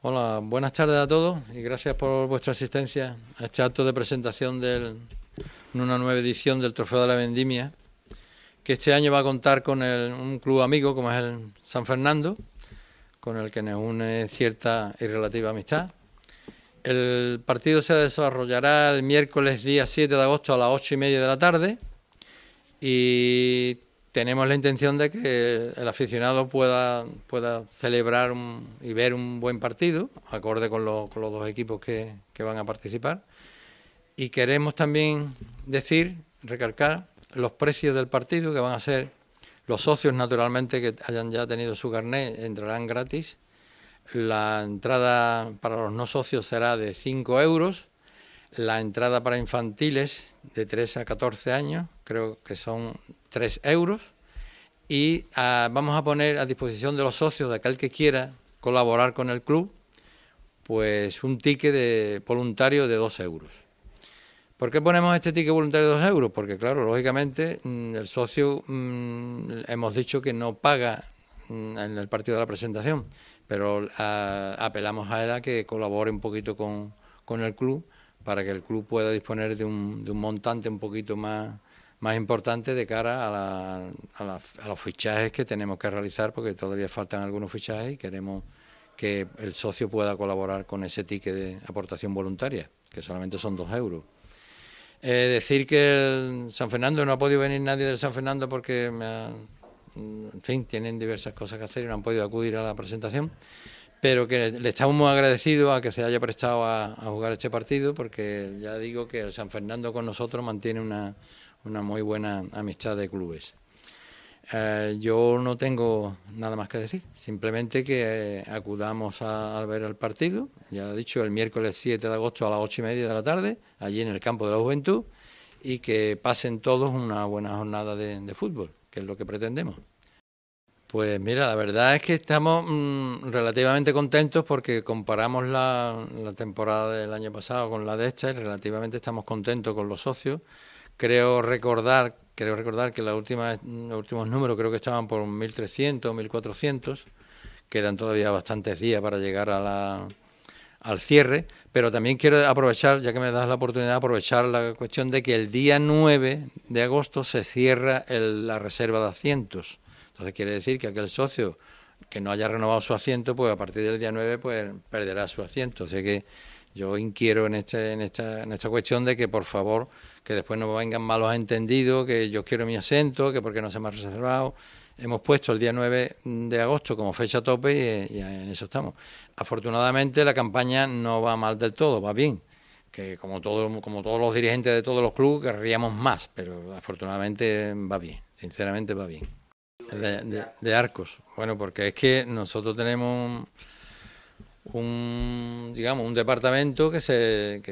Hola, buenas tardes a todos y gracias por vuestra asistencia a este acto de presentación de una nueva edición del Trofeo de la Vendimia, que este año va a contar con un club amigo como es el San Fernando, con el que nos une cierta y relativa amistad. El partido se desarrollará el miércoles día 7 de agosto a las 8 y media de la tarde y tenemos la intención de que el aficionado pueda, celebrar y ver un buen partido, acorde con, los dos equipos que, que, van a participar. Y queremos también decir, recalcar, los precios del partido que van a ser los socios, naturalmente, que hayan ya tenido su carnet, entrarán gratis. La entrada para los no socios será de 5 euros la entrada para infantiles de 3 a 14 años, creo que son 3 euros. Y ah, vamos a poner a disposición de los socios, de aquel que quiera colaborar con el club, pues un ticket de voluntario de 2 euros. ¿Por qué ponemos este ticket voluntario de 2 euros? Porque, claro, lógicamente mm, el socio mm, hemos dicho que no paga mm, en el partido de la presentación, pero ah, apelamos a él a que colabore un poquito con el club para que el club pueda disponer de un, montante un poquito más, más importante de cara a, los fichajes que tenemos que realizar, porque todavía faltan algunos fichajes y queremos que el socio pueda colaborar con ese ticket de aportación voluntaria, que solamente son dos euros. decir que el San Fernando no ha podido venir nadie del San Fernando porque, fin, tienen diversas cosas que hacer y no han podido acudir a la presentación pero que le estamos muy agradecidos a que se haya prestado a, jugar este partido, porque ya digo que el San Fernando con nosotros mantiene una, muy buena amistad de clubes. Eh, yo no tengo nada más que decir, simplemente que eh, acudamos a, ver el partido, ya he dicho, el miércoles 7 de agosto a las 8 y media de la tarde, allí en el campo de la juventud, y que pasen todos una buena jornada de fútbol, que es lo que pretendemos. Pues mira, la verdad es que estamos mm, relativamente contentos porque comparamos la, temporada del año pasado con la de esta y relativamente estamos contentos con los socios. Creo recordar, creo recordar que los últimos números creo que estaban por 1.300, 1.400. Quedan todavía bastantes días para llegar a la, al cierre, pero también quiero aprovechar, ya que me das la oportunidad, aprovechar la cuestión de que el día 9 de agosto se cierra la reserva de asientos entonces quiere decir que aquel socio que no haya renovado su asiento, pues a partir del día 9 pues, perderá su asiento. O que yo inquiero en, este, en, esta, en esta cuestión de que por favor, que después no vengan malos entendidos, que yo quiero mi asiento, que porque no se me ha reservado. Hemos puesto el día 9 de agosto como fecha tope y, en eso estamos. Afortunadamente la campaña no va mal del todo, va bien que como, como todos los dirigentes de todos los clubes querríamos más, pero afortunadamente va bien, sinceramente va bien de, arcos. Bueno, porque es que nosotros tenemos un, digamos un departamento que se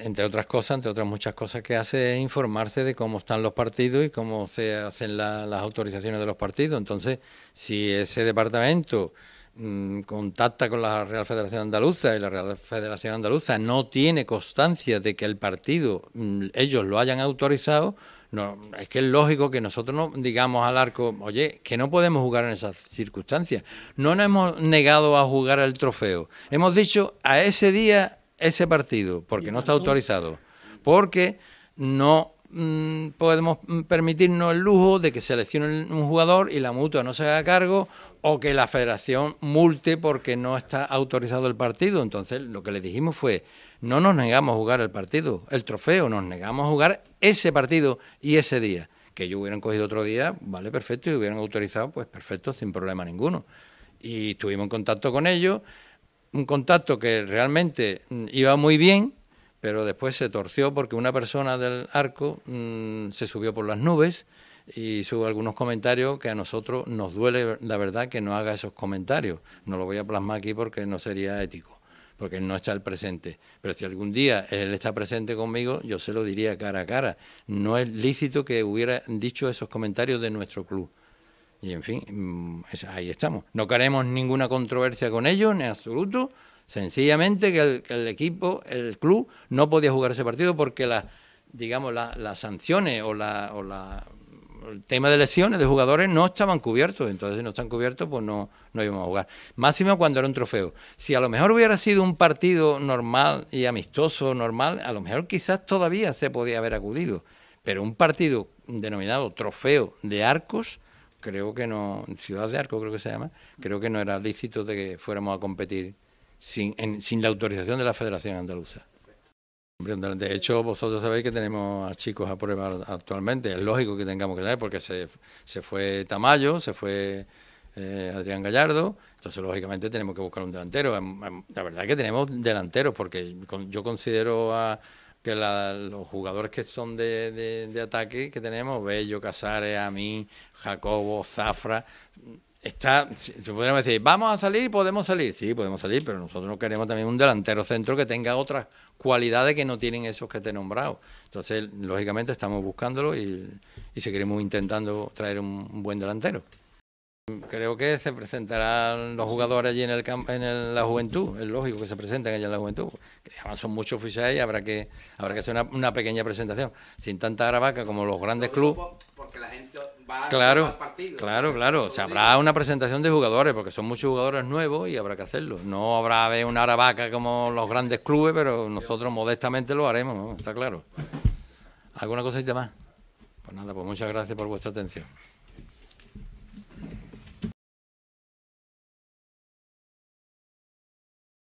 entre otras cosas, entre otras muchas cosas que hace es informarse de cómo están los partidos y cómo se hacen las autorizaciones de los partidos. Entonces, si ese departamento mm, contacta con la Real Federación Andaluza y la Real Federación Andaluza no tiene constancia de que el partido mm, ellos lo hayan autorizado, es que es lógico que nosotros no digamos al arco, oye, que no podemos jugar en esas circunstancias. No nos hemos negado a jugar al trofeo. Hemos dicho a ese día, ese partido, porque no está autorizado. Porque no Mm, podemos mm, permitirnos el lujo de que seleccionen un jugador y la mutua no se haga cargo o que la federación multe porque no está autorizado el partido. Entonces lo que le dijimos fue, no nos negamos a jugar el partido, el trofeo, nos negamos a jugar ese partido y ese día. Que ellos hubieran cogido otro día, vale, perfecto, y hubieran autorizado, pues perfecto, sin problema ninguno. Y estuvimos en contacto con ellos, un contacto que realmente mm, iba muy bien, pero después se torció porque una persona del arco mm, se subió por las nubes y subió algunos comentarios que a nosotros nos duele la verdad que no haga esos comentarios. No lo voy a plasmar aquí porque no sería ético, porque él no está el presente. Pero si algún día él está presente conmigo, yo se lo diría cara a cara. No es lícito que hubiera dicho esos comentarios de nuestro club. Y en fin, mm, ahí estamos. No queremos ninguna controversia con ellos, en absoluto. Sencillamente que el, equipo, el club, no podía jugar ese partido porque las, digamos, las sanciones o, la, el tema de lesiones de jugadores no estaban cubiertos. Entonces, si no están cubiertos, pues no, no íbamos a jugar. Máximo cuando era un trofeo. Si a lo mejor hubiera sido un partido normal y amistoso, normal, a lo mejor quizás todavía se podía haber acudido. Pero un partido denominado trofeo de arcos creo que no, Ciudad de Arco creo que se llama, creo que no era lícito de que fuéramos a competir sin, sin la autorización de la Federación Andaluza. De hecho, vosotros sabéis que tenemos a chicos a prueba actualmente, es lógico que tengamos que tener, porque se, se fue Tamayo, se fue eh, Adrián Gallardo, entonces lógicamente tenemos que buscar un delantero. Em, em, la verdad que tenemos delanteros, porque yo considero a, que los jugadores que son de, ataque que tenemos, Bello, Casares, mí Jacobo, Zafra, está, se podríamos decir, vamos a salir, podemos salir, sí, podemos salir, pero nosotros no queremos también un delantero centro que tenga otras cualidades que no tienen esos que te he nombrado. Entonces, lógicamente estamos buscándolo y, y seguiremos intentando traer un buen delantero. Creo que se presentarán los jugadores allí en, la juventud, es lógico que se presenten allí en la juventud. Además son muchos fichajes y habrá que, habrá que hacer una, pequeña presentación, sin tanta arabaca como los grandes clubes. Porque la gente va claro, al partidos. Claro, claro, o sea, habrá una presentación de jugadores, porque son muchos jugadores nuevos y habrá que hacerlo. No habrá una arabaca como los grandes clubes, pero nosotros modestamente lo haremos, está claro. ¿Alguna cosita más? Pues nada, pues muchas gracias por vuestra atención.